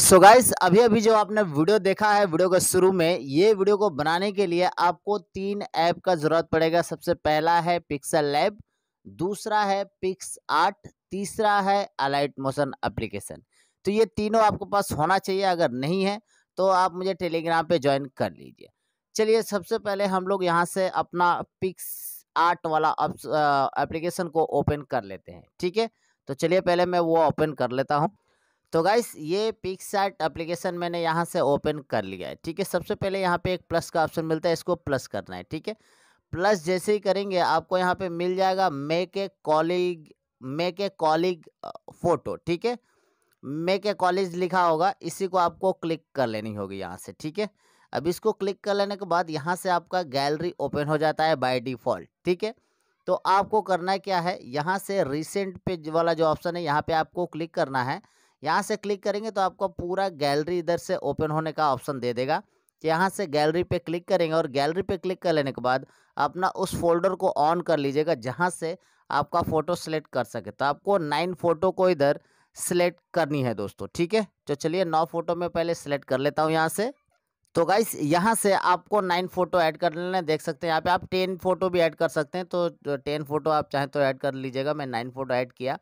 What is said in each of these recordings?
सो so guys अभी अभी जो आपने वीडियो देखा है वीडियो के शुरू में ये वीडियो को बनाने के लिए आपको तीन ऐप का ज़रूरत पड़ेगा सबसे पहला है पिक्सल लैब दूसरा है पिक्स आर्ट तीसरा है अलाइट मोशन एप्लीकेशन तो ये तीनों आपके पास होना चाहिए अगर नहीं है तो आप मुझे टेलीग्राम पे ज्वाइन कर लीजिए चलिए सबसे पहले हम लोग यहाँ से अपना पिक्स आर्ट वाला एप्लीकेशन को ओपन कर लेते हैं ठीक है तो चलिए पहले मैं वो ओपन कर लेता हूँ तो गाइस ये पिकसैट एप्लीकेशन मैंने यहाँ से ओपन कर लिया है ठीक है सबसे पहले यहाँ पे एक प्लस का ऑप्शन मिलता है इसको प्लस करना है ठीक है प्लस जैसे ही करेंगे आपको यहाँ पे मिल जाएगा make a collage make a collage photo ठीक है मेक ए कॉलेज लिखा होगा इसी को आपको क्लिक कर लेनी होगी यहाँ से ठीक है अब इसको क्लिक कर लेने के बाद यहाँ से आपका गैलरी ओपन हो जाता है बाई डिफ़ॉल्ट ठीक है तो आपको करना क्या है यहाँ से रिसेंट पेज वाला जो ऑप्शन है यहाँ पे आपको क्लिक करना है यहाँ से क्लिक करेंगे तो आपको पूरा गैलरी इधर से ओपन होने का ऑप्शन दे देगा तो यहाँ से गैलरी पे क्लिक करेंगे और गैलरी पे क्लिक कर लेने के बाद अपना उस फोल्डर को ऑन कर लीजिएगा जहाँ से आपका फ़ोटो सेलेक्ट कर सके तो आपको नाइन फ़ोटो को इधर सेलेक्ट करनी है दोस्तों ठीक है तो चलिए नौ फ़ोटो में पहले सेलेक्ट कर लेता हूँ यहाँ से तो गाइस यहाँ से आपको नाइन फ़ोटो ऐड कर लेना देख सकते हैं यहाँ पे आप टेन फ़ोटो भी ऐड कर सकते हैं तो, तो टेन फ़ोटो आप चाहें तो ऐड कर लीजिएगा मैं नाइन फ़ोटो ऐड किया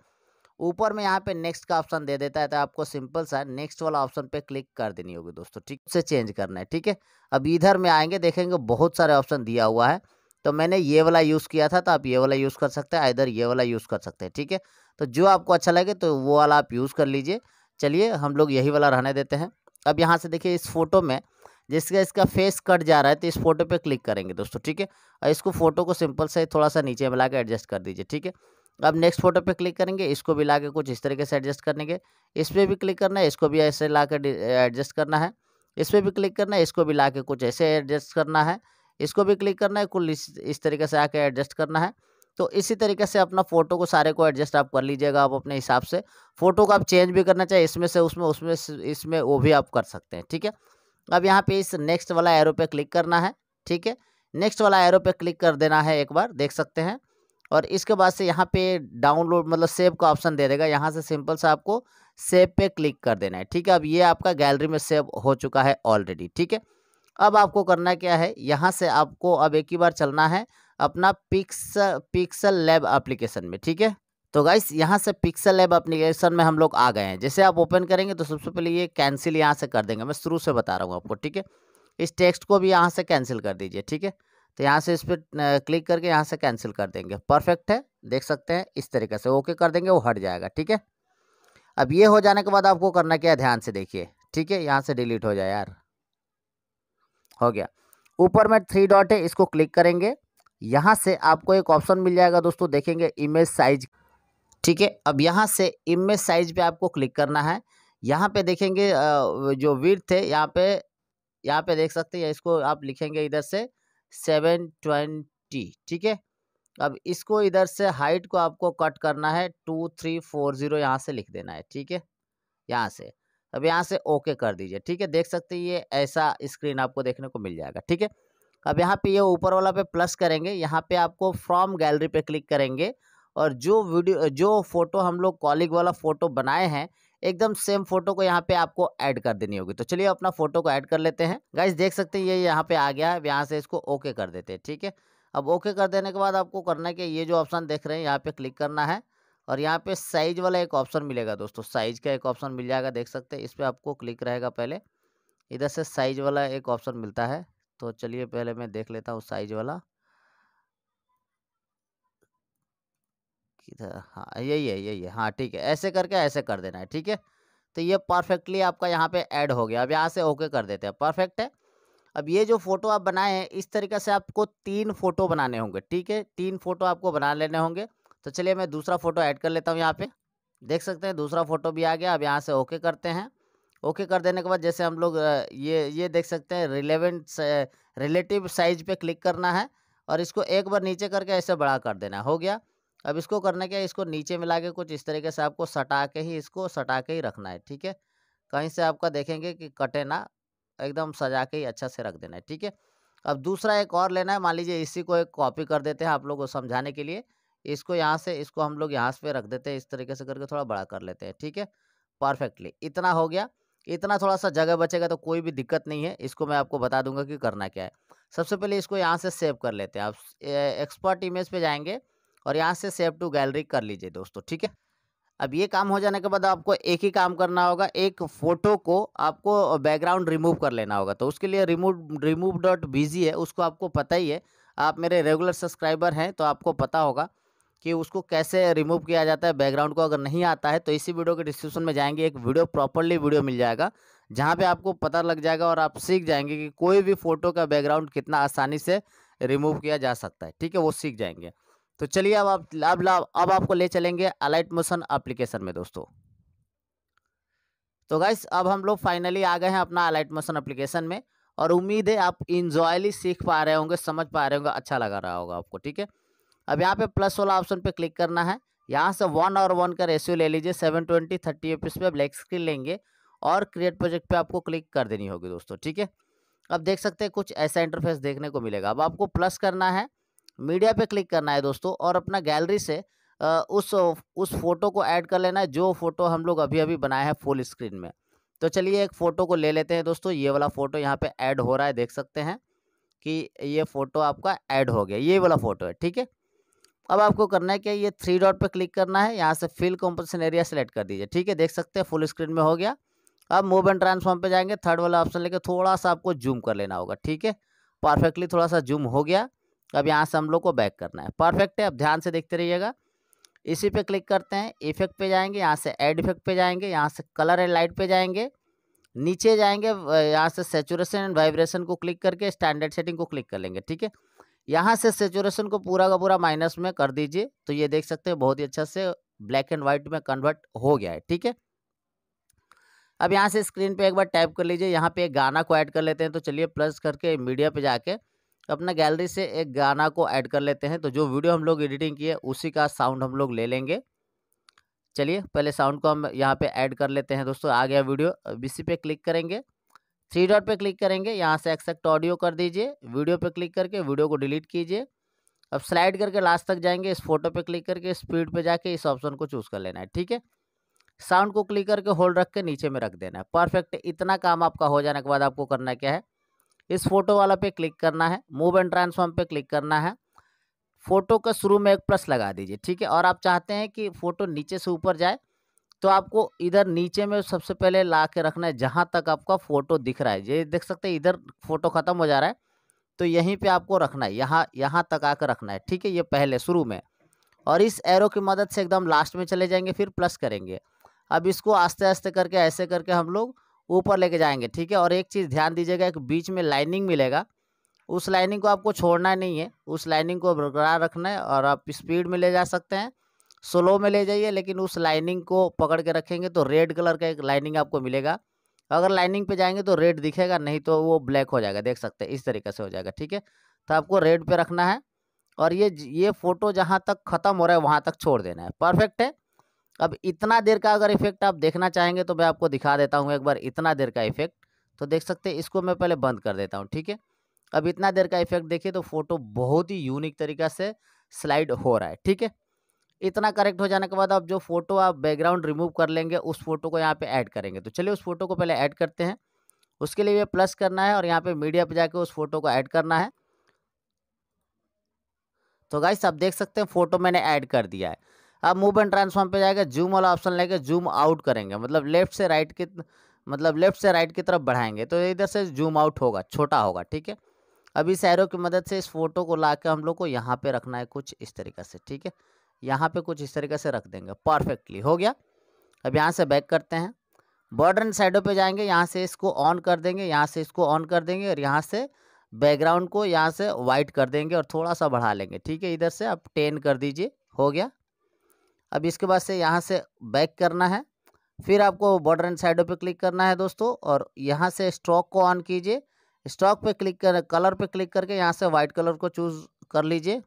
ऊपर में यहाँ पे नेक्स्ट का ऑप्शन दे देता है तो आपको सिंपल सा नेक्स्ट वाला ऑप्शन पे क्लिक कर देनी होगी दोस्तों ठीक से चेंज करना है ठीक है अब इधर में आएंगे देखेंगे बहुत सारे ऑप्शन दिया हुआ है तो मैंने ये वाला यूज़ किया था तो आप ये वाला यूज़ कर सकते हैं इधर ये वाला यूज़ कर सकते हैं ठीक है तो जो आपको अच्छा लगे तो वो वाला आप यूज़ कर लीजिए चलिए हम लोग यही वाला रहने देते हैं अब यहाँ से देखिए इस फोटो में जिसका इसका फेस कट जा रहा है तो इस फोटो पे क्लिक करेंगे दोस्तों ठीक है और इसको फोटो को सिंपल से थोड़ा सा नीचे मिला के एडजस्ट कर दीजिए ठीक है अब नेक्स्ट फोटो पे क्लिक करेंगे इसको भी ला के कुछ इस तरीके से एडजस्ट करेंगे इस पर भी क्लिक करना है इसको भी ऐसे ला एडजस्ट करना है इस पर भी क्लिक करना है इसको भी ला के कुछ ऐसे एडजस्ट करना है इसको भी क्लिक करना है कुल इस इस तरीके से आके एडजस्ट करना है तो इसी तरीके से अपना फ़ोटो को सारे को एडजस्ट आप कर लीजिएगा आप अपने हिसाब से फ़ोटो को आप चेंज भी करना चाहिए इसमें से उसमें उसमें इसमें वो भी आप कर सकते हैं ठीक है अब यहाँ पे इस नेक्स्ट वाला एरो पे क्लिक करना है ठीक है नेक्स्ट वाला एरो पे क्लिक कर देना है एक बार देख सकते हैं और इसके बाद से यहाँ पे डाउनलोड मतलब सेव का ऑप्शन दे देगा यहाँ से सिंपल सा आपको सेव पे क्लिक कर देना है ठीक है अब ये आपका गैलरी में सेव हो चुका है ऑलरेडी ठीक है अब आपको करना क्या है यहाँ से आपको अब एक ही बार चलना है अपना पिक्स पिक्सल लैब एप्लीकेशन में ठीक है तो गाइस यहाँ से पिक्सल लैब एप्लीकेशन में हम लोग आ गए हैं जैसे आप ओपन करेंगे तो सबसे पहले ये कैंसिल यहाँ से कर देंगे मैं शुरू से बता रहा हूँ आपको ठीक है इस टेक्स्ट को भी यहाँ से कैंसिल कर दीजिए ठीक है तो यहाँ से इस पर क्लिक करके यहाँ से कैंसिल कर देंगे परफेक्ट है देख सकते हैं इस तरीके से ओके कर देंगे वो हट जाएगा ठीक है अब ये हो जाने के बाद आपको करना क्या है ध्यान से देखिए ठीक है यहाँ से डिलीट हो जाए यार हो गया ऊपर में थ्री डॉट है इसको क्लिक करेंगे यहाँ से आपको एक ऑप्शन मिल जाएगा दोस्तों देखेंगे इमेज साइज ठीक है अब यहाँ से इमेज साइज पे आपको क्लिक करना है यहाँ पे देखेंगे जो विर्थ है यहाँ पे यहाँ पे देख सकते हैं इसको आप लिखेंगे इधर से सेवन ट्वेंटी ठीक है अब इसको इधर से हाइट को आपको कट करना है टू थ्री फोर जीरो यहाँ से लिख देना है ठीक है यहाँ से अब यहाँ से ओके कर दीजिए ठीक है देख सकते हैं ये ऐसा स्क्रीन आपको देखने को मिल जाएगा ठीक है अब यहाँ पे ये ऊपर वाला पे प्लस करेंगे यहाँ पे आपको फ्रॉम गैलरी पे क्लिक करेंगे और जो वीडियो जो फ़ोटो हम लोग कॉलिंग वाला फ़ोटो बनाए हैं एकदम सेम फोटो को यहाँ पे आपको ऐड कर देनी होगी तो चलिए अपना फोटो को ऐड कर लेते हैं गाइज देख सकते हैं ये यहाँ पे आ गया है यहाँ से इसको ओके कर देते हैं ठीक है अब ओके कर देने के बाद आपको करना है कि ये जो ऑप्शन देख रहे हैं यहाँ पे क्लिक करना है और यहाँ पे साइज वाला एक ऑप्शन मिलेगा दोस्तों साइज का एक ऑप्शन मिल जाएगा देख सकते हैं इस पर आपको क्लिक रहेगा पहले इधर से साइज वाला एक ऑप्शन मिलता है तो चलिए पहले मैं देख लेता हूँ साइज वाला किधर हाँ यही है यही है हाँ ठीक है ऐसे करके ऐसे कर देना है ठीक है तो ये परफेक्टली आपका यहाँ पे ऐड हो गया अब यहाँ से ओके कर देते हैं परफेक्ट है अब ये जो फ़ोटो आप बनाए हैं इस तरीके से आपको तीन फ़ोटो बनाने होंगे ठीक है तीन फ़ोटो आपको बना लेने होंगे तो चलिए मैं दूसरा फ़ोटो ऐड कर लेता हूँ यहाँ पे देख सकते हैं दूसरा फ़ोटो भी आ गया अब यहाँ से ओके करते हैं ओके कर देने के बाद जैसे हम लोग ये ये देख सकते हैं रिलेवेंट रिलेटिव साइज पर क्लिक करना है और इसको एक बार नीचे करके ऐसे बड़ा कर देना हो गया अब इसको करने के इसको नीचे मिला के कुछ इस तरीके से आपको सटा के ही इसको सटा के ही रखना है ठीक है कहीं से आपका देखेंगे कि कटे ना एकदम सजा के ही अच्छा से रख देना है ठीक है अब दूसरा एक और लेना है मान लीजिए इसी को एक कॉपी कर देते हैं आप लोगों को समझाने के लिए इसको यहाँ से इसको हम लोग यहाँ से रख देते हैं इस तरीके से करके थोड़ा बड़ा कर लेते हैं ठीक है परफेक्टली इतना हो गया इतना थोड़ा सा जगह बचेगा तो कोई भी दिक्कत नहीं है इसको मैं आपको बता दूंगा कि करना क्या है सबसे पहले इसको यहाँ से सेव कर लेते हैं आप एक्सपर्ट इमेज पे जाएंगे और यहाँ से सेव टू गैलरी कर लीजिए दोस्तों ठीक है अब ये काम हो जाने के बाद आपको एक ही काम करना होगा एक फ़ोटो को आपको बैकग्राउंड रिमूव कर लेना होगा तो उसके लिए रिमूव रिमूव डॉट बिजी है उसको आपको पता ही है आप मेरे रेगुलर सब्सक्राइबर हैं तो आपको पता होगा कि उसको कैसे रिमूव किया जाता है बैकग्राउंड को अगर नहीं आता है तो इसी वीडियो के डिस्क्रिप्शन में जाएंगे एक वीडियो प्रॉपरली वीडियो मिल जाएगा जहाँ पर आपको पता लग जाएगा और आप सीख जाएंगे कि कोई भी फ़ोटो का बैकग्राउंड कितना आसानी से रिमूव किया जा सकता है ठीक है वो सीख जाएंगे तो चलिए अब आप अब अब आपको ले चलेंगे अलाइट मोशन एप्लीकेशन में दोस्तों तो गाइस अब हम लोग फाइनली आ गए हैं अपना अलाइट मोशन एप्लीकेशन में और उम्मीद है आप इंजॉयली सीख पा रहे होंगे समझ पा रहे होंगे अच्छा लगा रहा होगा आपको ठीक है अब यहाँ पे प्लस वाला ऑप्शन पे क्लिक करना है यहाँ से वन और वन का रेशियो ले लीजिए सेवन ट्वेंटी थर्टी एफ पे ब्लैक स्क्रीन लेंगे और क्रिएट प्रोजेक्ट पे आपको क्लिक कर देनी होगी दोस्तों ठीक है अब देख सकते हैं कुछ ऐसा इंटरफेस देखने को मिलेगा अब आपको प्लस करना है मीडिया पे क्लिक करना है दोस्तों और अपना गैलरी से उस उस फोटो को ऐड कर लेना है जो फ़ोटो हम लोग अभी अभी बनाए हैं फुल स्क्रीन में तो चलिए एक फ़ोटो को ले लेते हैं दोस्तों ये वाला फ़ोटो यहाँ पे ऐड हो रहा है देख सकते हैं कि ये फ़ोटो आपका ऐड हो गया ये वाला फ़ोटो है ठीक है अब आपको करना है कि ये थ्री डॉट पर क्लिक करना है यहाँ से फिल कॉम्पोजिशन एरिया सेलेक्ट कर दीजिए ठीक है देख सकते हैं फुल स्क्रीन में हो गया अब मूव एंड ट्रांसफॉर्म पर जाएंगे थर्ड वाला ऑप्शन लेकर थोड़ा सा आपको जूम कर लेना होगा ठीक है परफेक्टली थोड़ा सा जूम हो गया अब यहाँ से हम लोग को बैक करना है परफेक्ट है अब ध्यान से देखते रहिएगा इसी पे क्लिक करते हैं इफेक्ट पे जाएंगे यहाँ से एड इफेक्ट पे जाएंगे यहाँ से कलर एंड लाइट पे जाएंगे नीचे जाएंगे यहाँ से सेचुरेशन एंड वाइब्रेशन को क्लिक करके स्टैंडर्ड सेटिंग को क्लिक कर लेंगे ठीक है यहाँ से सेचुरेशन को पूरा का पूरा माइनस में कर दीजिए तो ये देख सकते हैं बहुत ही अच्छा से ब्लैक एंड वाइट में कन्वर्ट हो गया है ठीक है अब यहाँ से स्क्रीन पे एक बार टाइप कर लीजिए यहाँ पे एक गाना को ऐड कर लेते हैं तो चलिए प्लस करके मीडिया पे जाके अपना गैलरी से एक गाना को ऐड कर लेते हैं तो जो वीडियो हम लोग एडिटिंग किए उसी का साउंड हम लोग ले लेंगे चलिए पहले साउंड को हम यहाँ पे ऐड कर लेते हैं दोस्तों आ गया वीडियो अब इसी पे क्लिक करेंगे थ्री डॉट पे क्लिक करेंगे यहाँ से एक्सेक्ट ऑडियो कर दीजिए वीडियो पे क्लिक करके वीडियो को डिलीट कीजिए अब स्लाइड करके लास्ट तक जाएंगे इस फोटो पे क्लिक करके स्पीड पे जाके इस ऑप्शन को चूज़ कर लेना है ठीक है साउंड को क्लिक करके होल्ड रख के नीचे में रख देना है परफेक्ट इतना काम आपका हो जाने के बाद आपको करना क्या है इस फोटो वाला पे क्लिक करना है मूव एंड ट्रांसफॉर्म पे क्लिक करना है फोटो का शुरू में एक प्लस लगा दीजिए ठीक है और आप चाहते हैं कि फ़ोटो नीचे से ऊपर जाए तो आपको इधर नीचे में सबसे पहले ला के रखना है जहाँ तक आपका फ़ोटो दिख रहा है ये देख सकते हैं इधर फ़ोटो ख़त्म हो जा रहा है तो यहीं पे आपको रखना है यहाँ यहाँ तक आकर रखना है ठीक है ये पहले शुरू में और इस एरो की मदद से एकदम लास्ट में चले जाएंगे फिर प्लस करेंगे अब इसको आस्ते आस्ते करके ऐसे करके हम लोग ऊपर लेके जाएंगे ठीक है और एक चीज़ ध्यान दीजिएगा एक बीच में लाइनिंग मिलेगा उस लाइनिंग को आपको छोड़ना नहीं है उस लाइनिंग को बरकरार रखना है और आप स्पीड में ले जा सकते हैं स्लो में ले जाइए लेकिन उस लाइनिंग को पकड़ के रखेंगे तो रेड कलर का एक लाइनिंग आपको मिलेगा अगर लाइनिंग पे जाएंगे तो रेड दिखेगा नहीं तो वो ब्लैक हो जाएगा देख सकते हैं इस तरीके से हो जाएगा ठीक है तो आपको रेड पे रखना है और ये ये फ़ोटो जहाँ तक ख़त्म हो रहा है वहाँ तक छोड़ देना है परफेक्ट है अब इतना देर का अगर इफेक्ट आप देखना चाहेंगे तो मैं आपको दिखा देता हूँ एक बार इतना देर का इफेक्ट तो देख सकते हैं इसको मैं पहले बंद कर देता हूँ ठीक है अब इतना देर का इफेक्ट देखिए तो फोटो बहुत ही यूनिक तरीका से स्लाइड हो रहा है ठीक है इतना करेक्ट हो जाने के बाद अब जो फोटो आप बैकग्राउंड रिमूव कर लेंगे उस फोटो को यहाँ पे ऐड करेंगे तो चलिए उस फोटो को पहले ऐड करते हैं उसके लिए प्लस करना है और यहाँ पे मीडिया पर जाके उस फोटो को ऐड करना है तो गाइस आप देख सकते हैं फोटो मैंने ऐड कर दिया है अब मूव एंड ट्रांसफॉर्म पे जाएगा जूम वाला ऑप्शन लेके जूम आउट करेंगे मतलब लेफ्ट से राइट की मतलब लेफ्ट से राइट की तरफ बढ़ाएंगे तो इधर से जूम आउट होगा छोटा होगा ठीक है अब इस एरो की मदद से इस फोटो को ला हम लोग को यहाँ पर रखना है कुछ इस तरीके से ठीक है यहाँ पर कुछ इस तरीके से रख देंगे परफेक्टली हो गया अब यहाँ से बैक करते हैं बॉर्डर एंड साइडों पर जाएंगे यहाँ से इसको ऑन कर देंगे यहाँ से इसको ऑन कर देंगे और यहाँ से बैकग्राउंड को यहाँ से वाइट कर देंगे और थोड़ा सा बढ़ा लेंगे ठीक है इधर से आप टेन कर दीजिए हो गया अब इसके बाद से यहाँ से बैक करना है फिर आपको बॉर्डर एंड साइडों पे क्लिक करना है दोस्तों और यहाँ से स्ट्रोक को ऑन कीजिए स्ट्रोक पे क्लिक कर कलर पे क्लिक करके यहाँ से वाइट कलर को चूज़ कर लीजिए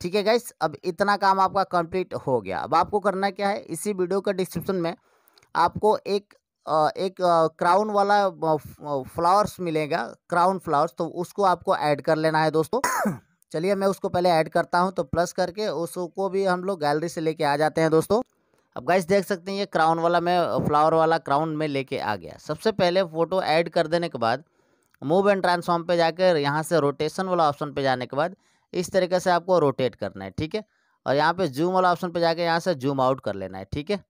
ठीक है गाइस अब इतना काम आपका कंप्लीट हो गया अब आपको करना क्या है इसी वीडियो के डिस्क्रिप्शन में आपको एक एक क्राउन वाला फ्लावर्स मिलेगा क्राउन फ्लावर्स तो उसको आपको ऐड कर लेना है दोस्तों चलिए मैं उसको पहले ऐड करता हूँ तो प्लस करके उसको भी हम लोग गैलरी से लेके आ जाते हैं दोस्तों अब गाइस देख सकते हैं ये क्राउन वाला मैं फ्लावर वाला क्राउन में लेके आ गया सबसे पहले फ़ोटो ऐड कर देने के बाद मूव एंड ट्रांसफॉर्म पे जाकर यहाँ से रोटेशन वाला ऑप्शन पे जाने के बाद इस तरीके से आपको रोटेट करना है ठीक है और यहाँ पे जूम वाला ऑप्शन पे जाकर यहाँ से जूम आउट कर लेना है ठीक है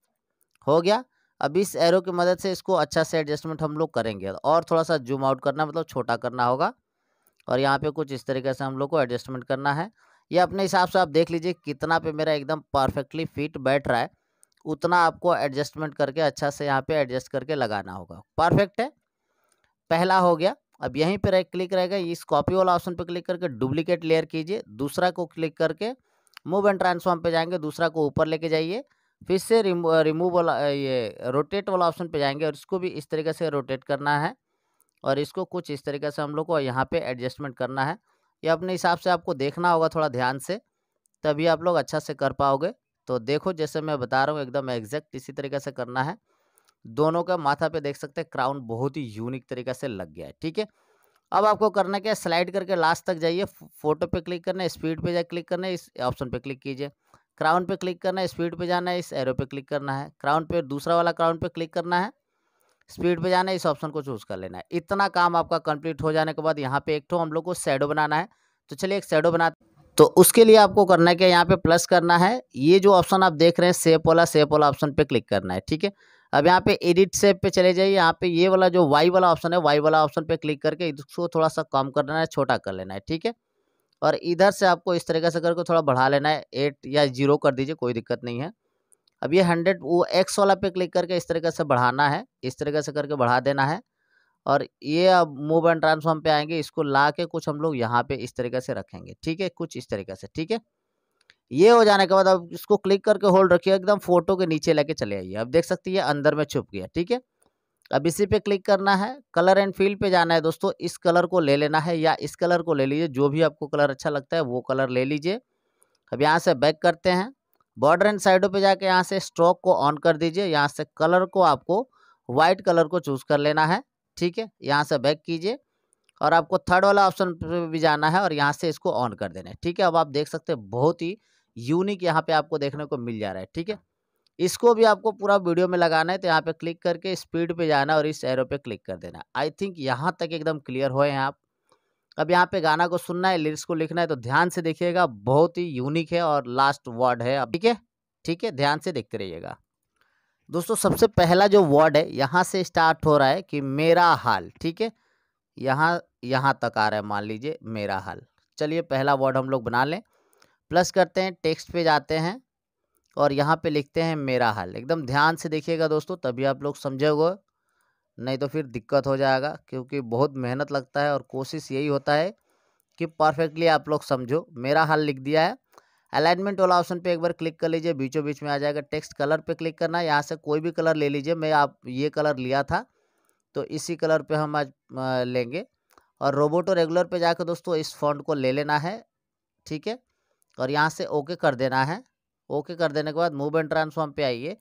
हो गया अब इस एरो की मदद से इसको अच्छा से एडजस्टमेंट हम लोग करेंगे और थोड़ा सा जूम आउट करना मतलब छोटा करना होगा और यहाँ पे कुछ इस तरीके से हम लोग को एडजस्टमेंट करना है ये अपने हिसाब से आप देख लीजिए कितना पे मेरा एकदम परफेक्टली फिट बैठ रहा है उतना आपको एडजस्टमेंट करके अच्छा से यहाँ पे एडजस्ट करके लगाना होगा परफेक्ट है पहला हो गया अब यहीं पर एक क्लिक रहेगा इस कॉपी वाला ऑप्शन पर क्लिक करके डुप्लीकेट लेयर कीजिए दूसरा को क्लिक करके मूव एंड ट्रांसफॉर्म पर जाएंगे दूसरा को ऊपर लेके जाइए फिर से रिमूव वाला ये रोटेट वाला ऑप्शन पे जाएंगे और इसको भी इस तरीके से रोटेट करना है और इसको कुछ इस तरीके से हम लोग को यहाँ पे एडजस्टमेंट करना है ये अपने हिसाब से आपको देखना होगा थोड़ा ध्यान से तभी आप लोग अच्छा से कर पाओगे तो देखो जैसे मैं बता रहा हूँ एकदम एग्जैक्ट इसी तरीके से करना है दोनों का माथा पे देख सकते हैं क्राउन बहुत ही यूनिक तरीके से लग गया है ठीक है अब आपको करना क्या स्लाइड करके लास्ट तक जाइए फोटो पे क्लिक करना है स्पीड पे जाए क्लिक करना है इस ऑप्शन पे क्लिक कीजिए क्राउन पे क्लिक करना है स्पीड पे जाना है इस एरो पे क्लिक करना है क्राउन पे दूसरा वाला क्राउन पे क्लिक करना है स्पीड पे जाना है इस ऑप्शन को चूज कर लेना है इतना काम आपका कंप्लीट हो जाने के बाद यहाँ पे एक तो हम लोग को शेडो बनाना है तो चलिए एक शेडो बना तो उसके लिए आपको करना है क्या यहाँ पे प्लस करना है ये जो ऑप्शन आप देख रहे हैं सेप वाला सेप वाला ऑप्शन पे क्लिक करना है ठीक है अब यहाँ पे एडिट सेप पे चले जाइए यहाँ पे ये वाला जो वाई वाला ऑप्शन है वाई वाला ऑप्शन पे क्लिक करके इसको थोड़ा सा कम करना है छोटा कर लेना है ठीक है और इधर से आपको इस तरीके से करके थोड़ा बढ़ा लेना है एट या जीरो कर दीजिए कोई दिक्कत नहीं है अब ये हंड्रेड वो एक्स वाला पे क्लिक करके इस तरीके से बढ़ाना है इस तरीके से करके बढ़ा देना है और ये अब मूव एंड ट्रांसफॉर्म पे आएंगे इसको ला के कुछ हम लोग यहाँ पे इस तरीके से रखेंगे ठीक है कुछ इस तरीके से ठीक है ये हो जाने के बाद अब इसको क्लिक करके होल्ड रखिए एकदम फोटो के नीचे लेके चले आइए अब देख सकती है अंदर में छुप गया ठीक है अब इसी पे क्लिक करना है कलर एंड फील्ड पे जाना है दोस्तों इस कलर को ले लेना है या इस कलर को ले लीजिए जो भी आपको कलर अच्छा लगता है वो कलर ले लीजिए अब यहाँ से बैक करते हैं बॉर्डर एंड साइडों पे जाके यहाँ से स्ट्रोक को ऑन कर दीजिए यहाँ से कलर को आपको वाइट कलर को चूज़ कर लेना है ठीक है यहाँ से बैक कीजिए और आपको थर्ड वाला ऑप्शन पे भी जाना है और यहाँ से इसको ऑन कर देना है ठीक है अब आप देख सकते हैं बहुत ही यूनिक यहाँ पे आपको देखने को मिल जा रहा है ठीक है इसको भी आपको पूरा वीडियो में लगाना है तो यहाँ पे क्लिक करके स्पीड पे जाना और इस एरो पे क्लिक कर देना आई थिंक यहाँ तक एकदम क्लियर हुए हैं आप अब यहाँ पे गाना को सुनना है लिरिक्स को लिखना है तो ध्यान से देखिएगा बहुत ही यूनिक है और लास्ट वर्ड है अब ठीक है ठीक है ध्यान से देखते रहिएगा दोस्तों सबसे पहला जो वर्ड है यहाँ से स्टार्ट हो रहा है कि मेरा हाल ठीक है यहाँ यहाँ तक आ रहा है मान लीजिए मेरा हाल चलिए पहला वर्ड हम लोग बना लें प्लस करते हैं टेक्स्ट पे जाते हैं और यहाँ पे लिखते हैं मेरा हाल एकदम ध्यान से देखिएगा दोस्तों तभी आप लोग समझोगे नहीं तो फिर दिक्कत हो जाएगा क्योंकि बहुत मेहनत लगता है और कोशिश यही होता है कि परफेक्टली आप लोग समझो मेरा हाल लिख दिया है अलाइनमेंट वाला ऑप्शन पे एक बार क्लिक कर लीजिए बीचों बीच में आ जाएगा टेक्स्ट कलर पे क्लिक करना है यहाँ से कोई भी कलर ले लीजिए मैं आप ये कलर लिया था तो इसी कलर पे हम आज लेंगे और रोबोटो रेगुलर पे जाकर दोस्तों इस फॉन्ट को ले लेना है ठीक है और यहाँ से ओके कर देना है ओके कर देने के बाद मूव एंड ट्रांसफॉर्म पर आइए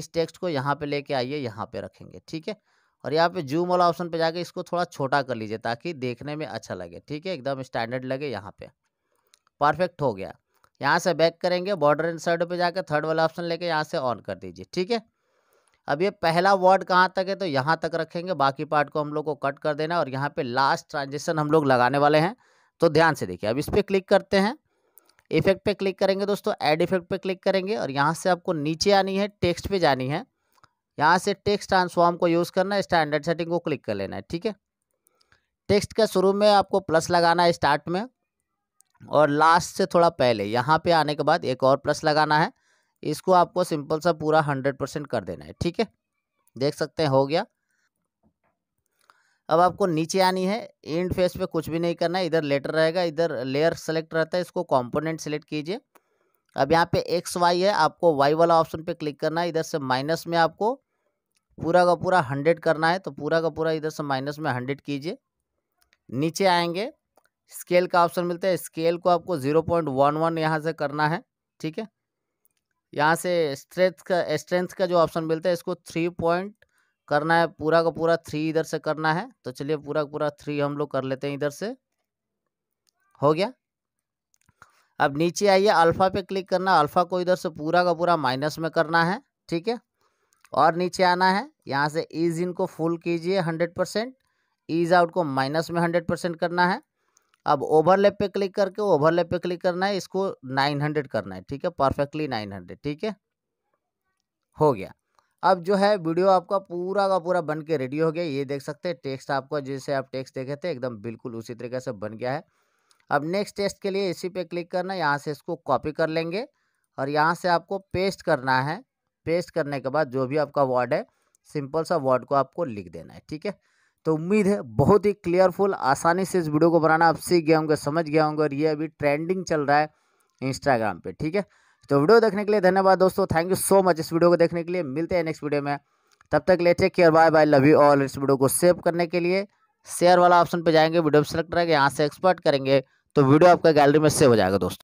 इस टेक्स्ट को यहाँ पर ले आइए यहाँ पर रखेंगे ठीक है और यहाँ पे जूम वाला ऑप्शन पे जाके इसको थोड़ा छोटा कर लीजिए ताकि देखने में अच्छा लगे ठीक है एकदम स्टैंडर्ड लगे यहाँ पे परफेक्ट हो गया यहाँ से बैक करेंगे बॉर्डर एंड साइड पे जाके थर्ड वाला ऑप्शन लेके यहाँ से ऑन कर दीजिए ठीक है अब ये पहला वर्ड कहाँ तक है तो यहाँ तक रखेंगे बाकी पार्ट को हम लोग को कट कर देना और यहाँ पे लास्ट ट्रांजेक्शन हम लोग लगाने वाले हैं तो ध्यान से देखिए अब इस पर क्लिक करते हैं इफेक्ट पे क्लिक करेंगे दोस्तों ऐड इफेक्ट पे क्लिक करेंगे और यहाँ से आपको नीचे आनी है टेक्स्ट पे जानी है यहाँ से टेक्स्ट ट्रांसफॉर्म को यूज़ करना है स्टैंडर्ड सेटिंग को क्लिक कर लेना है ठीक है टेक्स्ट का शुरू में आपको प्लस लगाना है स्टार्ट में और लास्ट से थोड़ा पहले यहाँ पे आने के बाद एक और प्लस लगाना है इसको आपको सिंपल सा पूरा हंड्रेड परसेंट कर देना है ठीक है देख सकते हैं हो गया अब आपको नीचे आनी है एंड फेस पे कुछ भी नहीं करना है इधर लेटर रहेगा इधर लेयर सेलेक्ट रहता है इसको कॉम्पोनेंट सेलेक्ट कीजिए अब यहाँ पे एक्स वाई है आपको वाई वाला ऑप्शन पे क्लिक करना है इधर से माइनस में आपको पूरा का पूरा हंड्रेड करना है तो पूरा का पूरा इधर से माइनस में हंड्रेड कीजिए नीचे आएंगे स्केल का ऑप्शन मिलता है स्केल को आपको जीरो पॉइंट वन वन यहाँ से करना है ठीक है यहाँ से स्ट्रेंथ का स्ट्रेंथ का जो ऑप्शन मिलता है इसको थ्री पॉइंट करना है पूरा का पूरा थ्री इधर से करना है तो चलिए पूरा का पूरा थ्री हम लोग कर लेते हैं इधर से हो गया अब नीचे आइए अल्फ़ा पे क्लिक करना अल्फ़ा को इधर से पूरा का पूरा माइनस में करना है ठीक है और नीचे आना है यहाँ से ईज इन को फुल कीजिए हंड्रेड परसेंट ईज आउट को माइनस में हंड्रेड परसेंट करना है अब ओवरलैप पे क्लिक करके ओवरलैप पे क्लिक करना है इसको नाइन हंड्रेड करना है ठीक है परफेक्टली नाइन हंड्रेड ठीक है हो गया अब जो है वीडियो आपका पूरा का पूरा बन के रेडी हो गया ये देख सकते हैं टेक्स्ट आपको जैसे आप टेक्स्ट देखे थे एकदम बिल्कुल उसी तरीके से बन गया है अब नेक्स्ट टेस्ट के लिए इसी पे क्लिक करना है यहाँ से इसको कॉपी कर लेंगे और यहाँ से आपको पेस्ट करना है पेस्ट करने के बाद जो भी आपका वर्ड है सिंपल सा वर्ड को आपको लिख देना है ठीक है तो उम्मीद है बहुत ही क्लियरफुल आसानी से इस वीडियो को बनाना आप सीख गए होंगे समझ गए होंगे और ये अभी ट्रेंडिंग चल रहा है इंस्टाग्राम पे ठीक है तो वीडियो देखने के लिए धन्यवाद दोस्तों थैंक यू सो मच इस वीडियो को देखने के लिए मिलते हैं नेक्स्ट वीडियो में तब तक ले take care bye bye love you all इस वीडियो को सेव करने के लिए शेयर वाला ऑप्शन पे जाएंगे वीडियो सेलेक्ट रहेंगे यहाँ से एक्सपर्ट करेंगे तो वीडियो आपका गैलरी में सेव हो जाएगा दोस्तों